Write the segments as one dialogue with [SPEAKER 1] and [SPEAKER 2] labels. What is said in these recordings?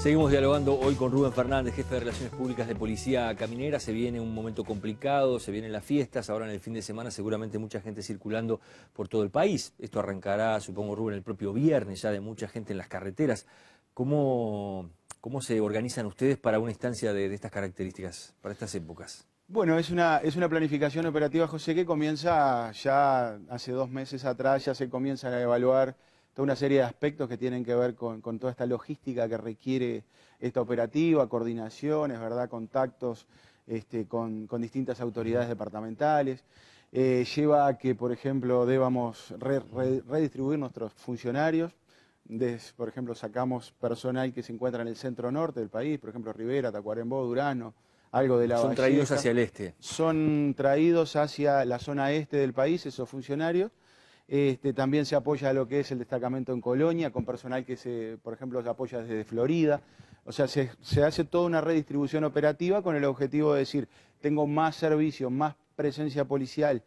[SPEAKER 1] Seguimos dialogando hoy con Rubén Fernández, jefe de Relaciones Públicas de Policía Caminera. Se viene un momento complicado, se vienen las fiestas, ahora en el fin de semana seguramente mucha gente circulando por todo el país. Esto arrancará, supongo, Rubén, el propio viernes ya de mucha gente en las carreteras. ¿Cómo, se organizan ustedes para una instancia de estas características, para estas épocas?
[SPEAKER 2] Bueno, es una, planificación operativa, José, que comienza ya hace dos meses atrás, ya se comienzan a evaluar toda una serie de aspectos que tienen que ver con, toda esta logística que requiere esta operativa, coordinaciones, ¿verdad? contactos este, con, distintas autoridades departamentales. Eh, lleva a que, por ejemplo, debamos redistribuir nuestros funcionarios. por ejemplo, sacamos personal que se encuentra en el centro norte del país, por ejemplo, Rivera, Tacuarembó, Durano, de la Son traídos hacia el este. Son traídos hacia la zona este del país, esos funcionarios. Este, también se apoya a lo que es el destacamento en Colonia, con personal que, se, por ejemplo, se apoya desde Florida. O sea, se, hace toda una redistribución operativa con el objetivo de decir, tengo más servicio, más presencia policial,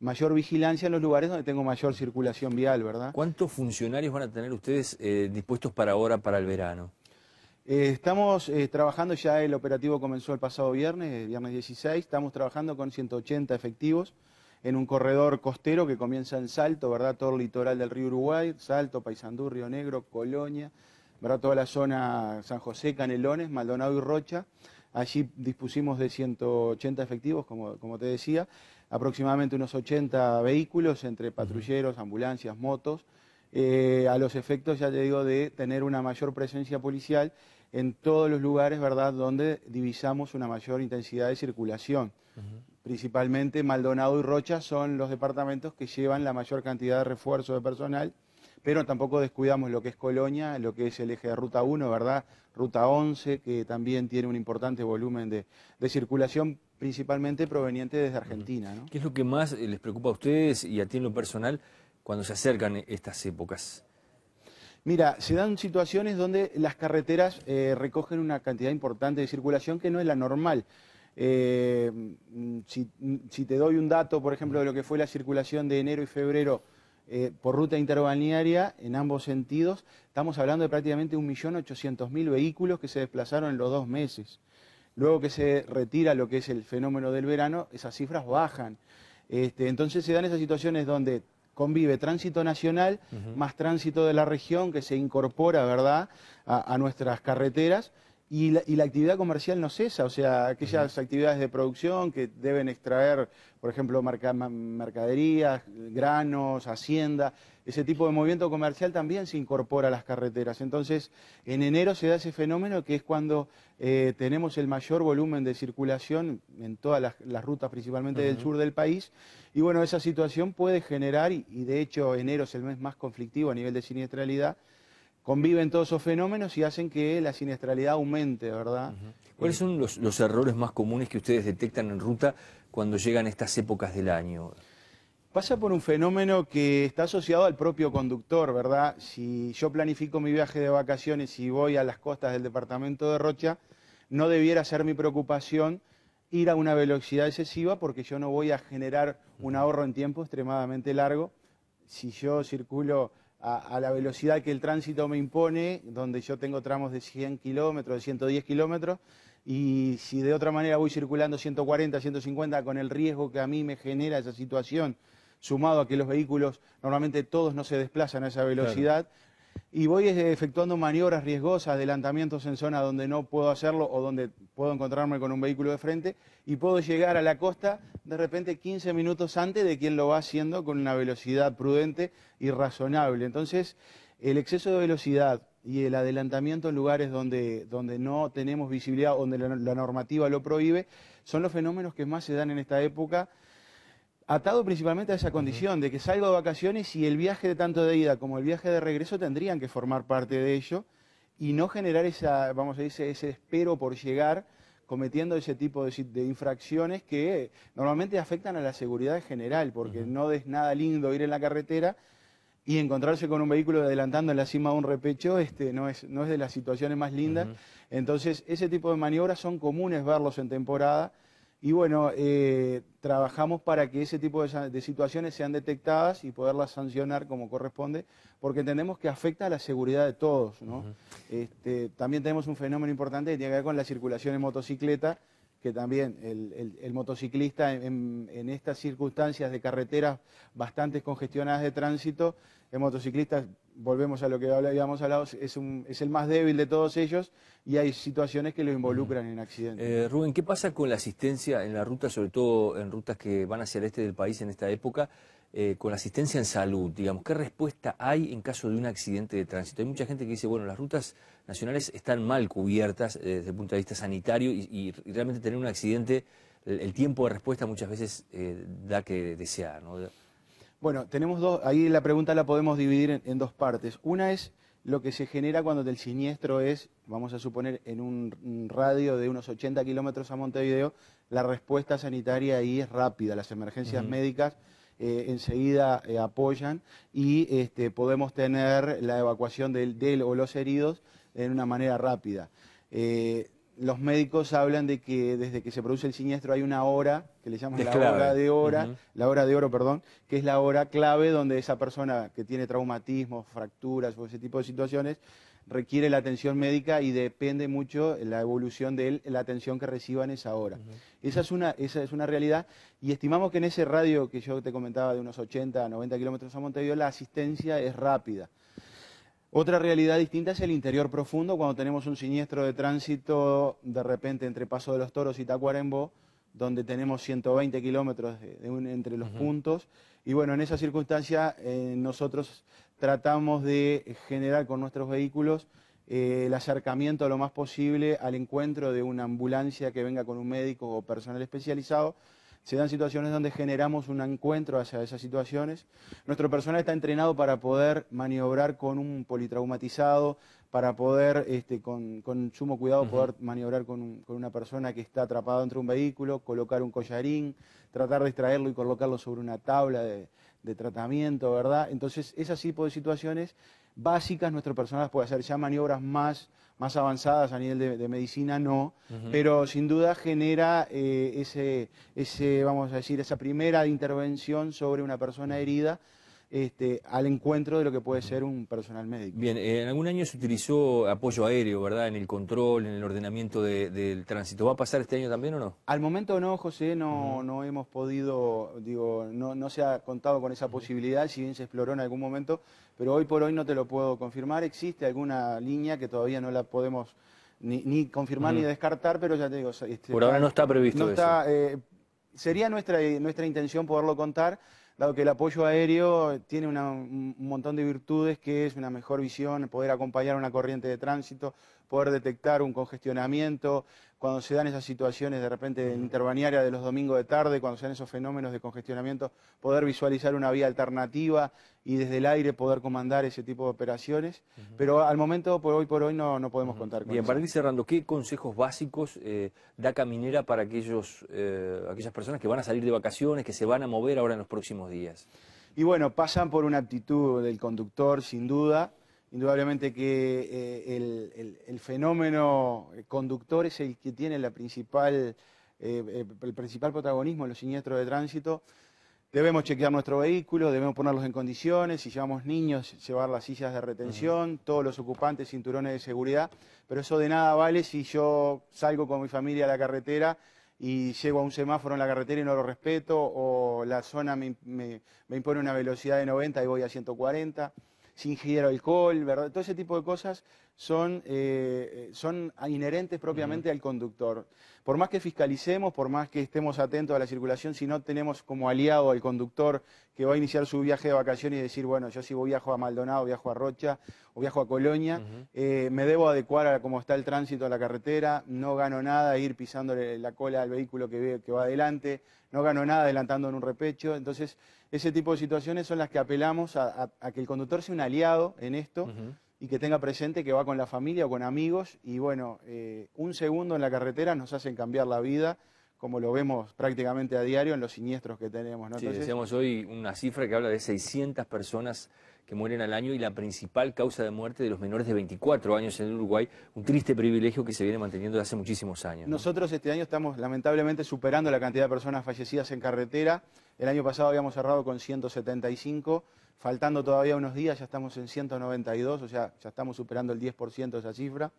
[SPEAKER 2] mayor vigilancia en los lugares donde tengo mayor circulación vial, ¿verdad?
[SPEAKER 1] ¿Cuántos funcionarios van a tener ustedes eh, dispuestos para ahora, para el verano? Eh, estamos
[SPEAKER 2] eh, trabajando, ya el operativo comenzó el pasado viernes, eh, viernes 16, estamos trabajando con 180 efectivos en un corredor costero que comienza en Salto, ¿verdad? Todo el litoral del río Uruguay, Salto, Paisandú, Río Negro, Colonia, ¿verdad? Toda la zona San José, Canelones, Maldonado y Rocha. Allí dispusimos de 180 efectivos, como, como te decía, aproximadamente unos 80 vehículos entre patrulleros, ambulancias, motos. Eh, a los efectos, ya te digo, de tener una mayor presencia policial en todos los lugares, ¿verdad?, donde divisamos una mayor intensidad de circulación. Principalmente Maldonado y Rocha son los departamentos que llevan la mayor cantidad de refuerzo de personal, pero tampoco descuidamos lo que es Colonia, lo que es el eje de Ruta 1, ¿verdad?, Ruta 11, que también tiene un importante volumen de, circulación, principalmente proveniente desde
[SPEAKER 1] Argentina. ¿no? ¿Qué es lo que más eh, les preocupa a ustedes y a ti en lo personal? cuando se acercan estas épocas?
[SPEAKER 2] Mira, se dan situaciones donde las carreteras eh, recogen una cantidad importante de circulación que no es la normal. Eh, si, te doy un dato, por ejemplo, de lo que fue la circulación de enero y febrero eh, por ruta interbalnearia, en ambos sentidos, estamos hablando de prácticamente 1.800.000 vehículos que se desplazaron en los dos meses. Luego que se retira lo que es el fenómeno del verano, esas cifras bajan. Este, entonces se dan esas situaciones donde convive tránsito nacional más tránsito de la región que se incorpora, ¿verdad?, a nuestras carreteras. Y la, actividad comercial no cesa, o sea, aquellas actividades de producción que deben extraer, por ejemplo, mercaderías, granos, hacienda, ese tipo de movimiento comercial también se incorpora a las carreteras. Entonces, en enero se da ese fenómeno que es cuando eh, tenemos el mayor volumen de circulación en todas las, rutas, principalmente del sur del país. Y bueno, esa situación puede generar, y de hecho enero es el mes más conflictivo a nivel de siniestralidad, conviven todos esos fenómenos y hacen que la siniestralidad aumente, ¿verdad?
[SPEAKER 1] ¿Cuáles son los, los, errores más comunes que ustedes detectan en ruta cuando llegan estas épocas del año?
[SPEAKER 2] Pasa por un fenómeno que está asociado al propio conductor, ¿verdad? Si yo planifico mi viaje de vacaciones y voy a las costas del departamento de Rocha, no debiera ser mi preocupación ir a una velocidad excesiva porque yo no voy a generar un ahorro en tiempo extremadamente largo. Si yo circulo a, la velocidad que el tránsito me impone, donde yo tengo tramos de 100 kilómetros, de 110 kilómetros, y si de otra manera voy circulando 140, 150 con el riesgo que a mí me genera esa situación, sumado a que los vehículos normalmente todos no se desplazan a esa velocidad, y voy efectuando maniobras riesgosas, adelantamientos en zonas donde no puedo hacerlo o donde puedo encontrarme con un vehículo de frente y puedo llegar a la costa de repente 15 minutos antes de quien lo va haciendo con una velocidad prudente y razonable. Entonces, el exceso de velocidad y el adelantamiento en lugares donde, no tenemos visibilidad, donde la normativa lo prohíbe, son los fenómenos que más se dan en esta época atado principalmente a esa condición de que salgo de vacaciones y el viaje de tanto de ida como el viaje de regreso tendrían que formar parte de ello y no generar esa, vamos a decir, ese espero por llegar cometiendo ese tipo de, infracciones que normalmente afectan a la seguridad general, porque no es nada lindo ir en la carretera y encontrarse con un vehículo adelantando en la cima de un repecho este, no, es, no es de las situaciones más lindas. Entonces, ese tipo de maniobras son comunes verlos en temporada y bueno, eh, trabajamos para que ese tipo de, situaciones sean detectadas y poderlas sancionar como corresponde, porque entendemos que afecta a la seguridad de todos. ¿no? Este, también tenemos un fenómeno importante que tiene que ver con la circulación en motocicleta, que también el, motociclista en, en, estas circunstancias de carreteras bastante congestionadas de tránsito, el motociclista volvemos a lo que habíamos hablado, es, es el más débil de todos ellos y hay situaciones que lo involucran en accidentes.
[SPEAKER 1] Eh, Rubén, ¿qué pasa con la asistencia en la ruta, sobre todo en rutas que van hacia el este del país en esta época, eh, con la asistencia en salud? Digamos, ¿qué respuesta hay en caso de un accidente de tránsito? Hay mucha gente que dice, bueno, las rutas nacionales están mal cubiertas eh, desde el punto de vista sanitario y, realmente tener un accidente, el, tiempo de respuesta muchas veces da que desear, ¿no?
[SPEAKER 2] Bueno, tenemos dos, ahí la pregunta la podemos dividir en, dos partes. Una es lo que se genera cuando el siniestro es, vamos a suponer, en un radio de unos 80 kilómetros a Montevideo, la respuesta sanitaria ahí es rápida, las emergencias médicas eh, enseguida eh, apoyan y este, podemos tener la evacuación del, del, o los heridos en una manera rápida. Eh, los médicos hablan de que desde que se produce el siniestro hay una hora, que le llamamos la hora de hora, la hora de oro, perdón, que es la hora clave donde esa persona que tiene traumatismos, fracturas o ese tipo de situaciones requiere la atención médica y depende mucho la evolución de él, la atención que reciba en esa hora. esa, es una, esa es una realidad y estimamos que en ese radio que yo te comentaba de unos 80 a 90 kilómetros a Montevideo la asistencia es rápida. Otra realidad distinta es el interior profundo, cuando tenemos un siniestro de tránsito de repente entre Paso de los Toros y Tacuarembó, donde tenemos 120 kilómetros entre los puntos. Y bueno, en esa circunstancia eh, nosotros tratamos de generar con nuestros vehículos eh, el acercamiento lo más posible al encuentro de una ambulancia que venga con un médico o personal especializado se dan situaciones donde generamos un encuentro hacia esas situaciones. Nuestro personal está entrenado para poder maniobrar con un politraumatizado, para poder, este, con, sumo cuidado, poder maniobrar con, una persona que está atrapada entre un vehículo, colocar un collarín, tratar de extraerlo y colocarlo sobre una tabla de, tratamiento, ¿verdad? Entonces, ese tipo de situaciones básicas nuestro personal puede hacer ya maniobras más más avanzadas a nivel de, medicina no, pero sin duda genera eh, ese, ese, vamos a decir, esa primera intervención sobre una persona herida este, al encuentro de lo que puede ser un personal médico.
[SPEAKER 1] Bien, eh, en algún año se utilizó apoyo aéreo, ¿verdad? En el control, en el ordenamiento del tránsito. ¿Va a pasar este año también o no?
[SPEAKER 2] Al momento no, José, no, no hemos podido, digo, no, se ha contado con esa posibilidad, si bien se exploró en algún momento, pero hoy por hoy no te lo puedo confirmar. Existe alguna línea que todavía no la podemos ni, confirmar ni descartar, pero ya te digo... Este, por ahora no está previsto no Está, eh, sería nuestra, nuestra intención poderlo contar, dado que el apoyo aéreo tiene un montón de virtudes, que es una mejor visión, poder acompañar una corriente de tránsito, poder detectar un congestionamiento, cuando se dan esas situaciones de repente Interbaniaria de los domingos de tarde, cuando se dan esos fenómenos de congestionamiento, poder visualizar una vía alternativa y desde el aire poder comandar ese tipo de operaciones. Pero al momento, por hoy por hoy, no, no podemos contar
[SPEAKER 1] con Bien, para ir cerrando, ¿qué consejos básicos eh, da Caminera para aquellos, eh, aquellas personas que van a salir de vacaciones, que se van a mover ahora en los próximos días?
[SPEAKER 2] Y bueno, pasan por una actitud del conductor, sin duda, indudablemente que eh, el, fenómeno eh, conductor es el que tiene principal, eh, el principal protagonismo en los siniestros de tránsito. Debemos chequear nuestro vehículo, debemos ponerlos en condiciones, si llevamos niños, llevar las sillas de retención, todos los ocupantes, cinturones de seguridad, pero eso de nada vale si yo salgo con mi familia a la carretera y llego a un semáforo en la carretera y no lo respeto, o la zona me impone una velocidad de 90 y voy a 140 sin ingerir alcohol, ¿verdad? Todo ese tipo de cosas son, eh, eh, son inherentes propiamente al conductor. Por más que fiscalicemos, por más que estemos atentos a la circulación, si no tenemos como aliado al conductor que va a iniciar su viaje de vacaciones y decir, bueno, yo si voy viajo a Maldonado, viajo a Rocha o viajo a Colonia, eh, me debo adecuar a cómo está el tránsito a la carretera, no gano nada ir pisándole la cola al vehículo que, que va adelante, no gano nada adelantando en un repecho. Entonces, ese tipo de situaciones son las que apelamos a, que el conductor sea un aliado en esto y que tenga presente que va con la familia o con amigos y bueno, eh, un segundo en la carretera nos hacen cambiar la vida como lo vemos prácticamente a diario en los siniestros que tenemos. decíamos
[SPEAKER 1] hoy una cifra que habla de 600 personas que mueren al año y la principal causa de muerte de los menores de 24 años en Uruguay, un triste privilegio que se viene manteniendo desde hace muchísimos años.
[SPEAKER 2] Nosotros este año estamos lamentablemente superando la cantidad de personas fallecidas en carretera. El año pasado habíamos cerrado con 175, faltando todavía unos días ya estamos en 192, o sea, ya estamos superando el 10% de esa cifra.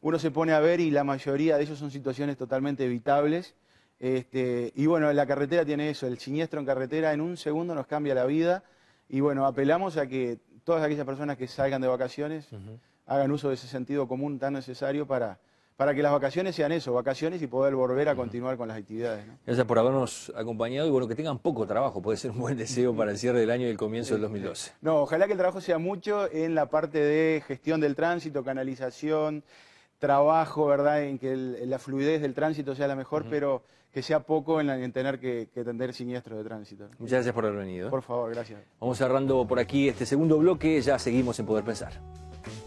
[SPEAKER 2] Uno se pone a ver y la mayoría de ellos son situaciones totalmente evitables. Este, y bueno, la carretera tiene eso, el siniestro en carretera en un segundo nos cambia la vida y bueno, apelamos a que todas aquellas personas que salgan de vacaciones hagan uso de ese sentido común tan necesario para, para que las vacaciones sean eso, vacaciones y poder volver a continuar con las actividades.
[SPEAKER 1] Gracias por habernos acompañado y bueno, que tengan poco trabajo, puede ser un buen deseo para el cierre del año y el comienzo del 2012.
[SPEAKER 2] No, ojalá que el trabajo sea mucho en la parte de gestión del tránsito, canalización, trabajo, ¿verdad? En que la fluidez del tránsito sea la mejor, pero que sea poco en, tener que, que, atender siniestros de tránsito.
[SPEAKER 1] Muchas gracias por haber venido. Por favor, gracias. Vamos cerrando por aquí este segundo bloque, ya seguimos en Poder Pensar.